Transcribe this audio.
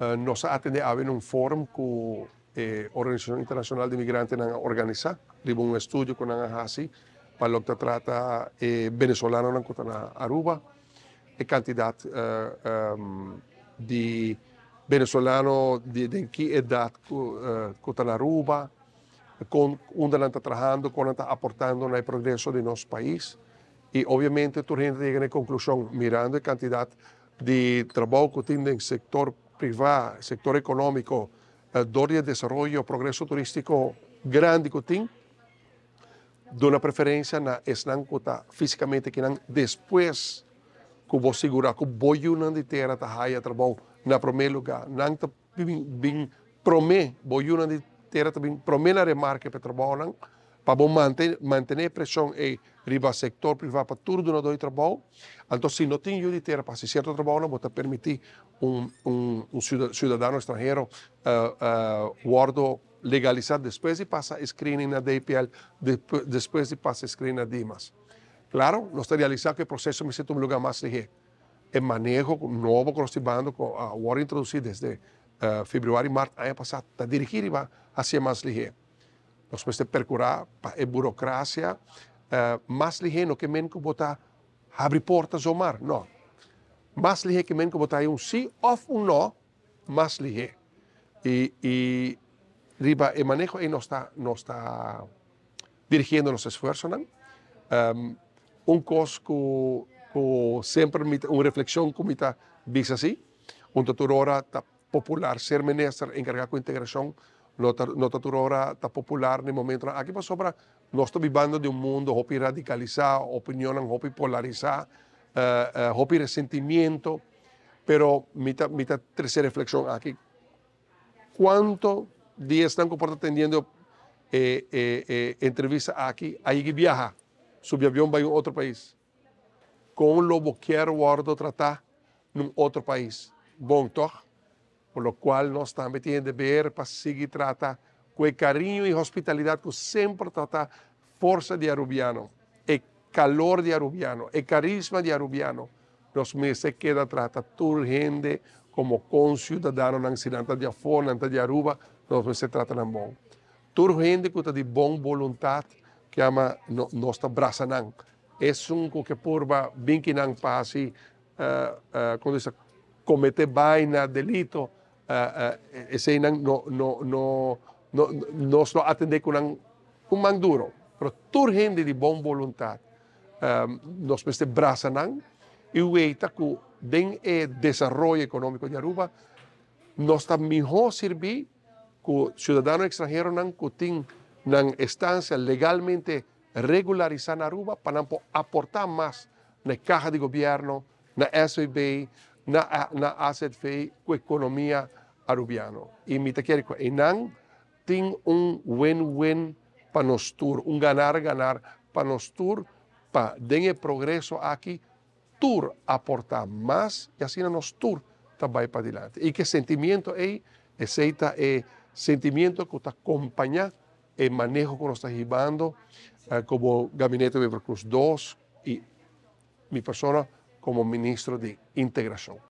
Eh, nos ATD har en forum ku eh, Organización Internacional de Migrantes nang un studio con ku per hasi palok ta trata eh, venezolano nang kutana Aruba e quantità eh, um, di venezolano di che edat ku uh, eh, kutana Aruba con un delante trabajando, con aportando el progreso de nuestro país. Y obviamente tu gente llega a la conclusión, mirando la cantidad de trabajo que tiene el sector privado, el sector económico, el eh, desarrollo, progreso turístico grande que tiene, de una preferencia na que está físicamente que nan después que vos segura que voy una de tierra ta haya trabajo na primer lugar nan ta bin, bin promé también também de marca para trabajo, para mantener mantener presión en eh, el sector privado para todo el trabajo. Entonces, si no tiene tem de ter para cierto trabajo a permitir un, un ciudadano extranjero estrangeiro uh, uh, eh, guardo legalizar después de screening na DPL, después de el screening na DIMAS. Claro, no está realizado que el proceso, me sinta un lugar más ligero El manejo nuevo con los constipando, guardo ah, introducir desde y eh, marzo, ano pasado a dirigir hacia más ligero, nos temos eh, que procurar a burocracia más no que menos que botar, abrir portas o mar, no. Más ligero que menos que botar un sí o un no, más más Y, y riba, manejo y no está, no está dirigiendo los esfuerzos em, un Um, un siempre que, una reflexión reflexión que me diz así un popular, ser menester encargado con integración, no está tu está popular ni momento. Aquí pasó para no estoy viviendo de un mundo hopi radicalizado, opinión, hopi polarizado, uh, eh, eh, resentimiento, pero mi, tercera reflexión aquí. ¿Cuántos días están atendiendo eh, eh, entrevista aquí? Ahí que viaja, sube avión va a otro país. Con lo que quiero tratar en otro país. Bom, por lo nosotros también tienen que ver para seguir trata con cariño y hospitalidad que siempre trata fuerza de arubiano, el calor de arubiano, el carisma de arubiano. Nos meses queda trata toda gente como con en cidade de de Aruba, nós meses tratan bom. Turgen gente que está de buena voluntad que ama nossa braçanã. es un que porba bem que não passe uh, uh, eh, comete vaina, delito, ese no, no, no, no, no atender con un, manduro duro. Pero tu gente de buena voluntad. nos meste brasanan y weita que den el eh, desarrollo económico de Aruba nos está mejor servir ciudadano ciudadanos extranjeros que tin una estancia legalmente regularizada en Aruba para aportar más en la caja de gobierno, en la SBB, en la Fee, en la economía arubiano. Y mi te quiere tiene un win-win para nosotros, un ganar-ganar para nosotros, para el progreso aquí, tour aportar más y así nosotros también para adelante. Y que sentimiento es, ese eh, sentimiento que está acompañado el manejo que nos está llevando eh, como Gabinete de Veracruz 2 y mi persona como ministro de Integración.